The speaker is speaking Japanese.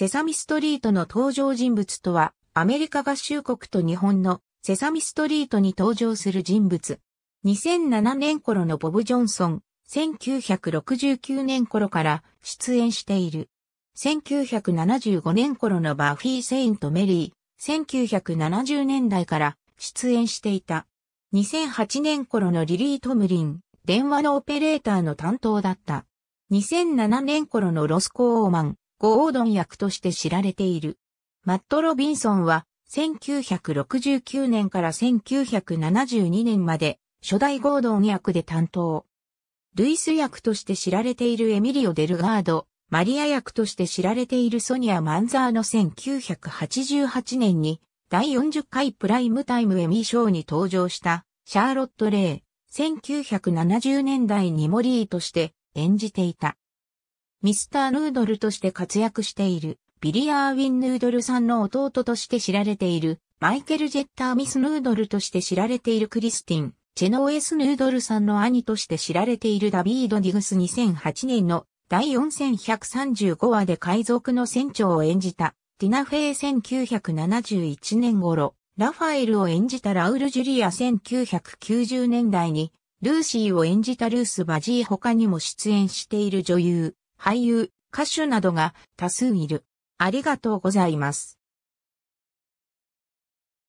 セサミストリートの登場人物とは、アメリカ合衆国と日本のセサミストリートに登場する人物。2007年頃のボブ・ジョンソン、1969年頃から出演している。1975年頃のバーフィー・セイント・メリー、1970年代から出演していた。2008年頃のリリー・トムリン、電話のオペレーターの担当だった。2007年頃のロス・コーマン、ゴードン役として知られている。マット・ロビンソンは、1969年から1972年まで、初代ゴードン役で担当。ルイス役として知られているエミリオ・デルガード、マリア役として知られているソニア・マンザーの1988年に第40回プライムタイムエミー賞に登場したシャーロット・レイ、1970年代にモリーとして演じていた。ミスターヌードルとして活躍している、ビリアー・ウィン・ヌードルさんの弟として知られている、マイケル・ジェッター・ミス・ヌードルとして知られているクリスティン、チェノーエス・ヌードルさんの兄として知られているダビード・ディグス2008年の第4135話で海賊の船長を演じた、ティナ・フェイ1971年頃、ラファエルを演じたラウル・ジュリア1990年代に、ルーシーを演じたルース・バジー他にも出演している女優、俳優、歌手などが多数いる。ありがとうございます。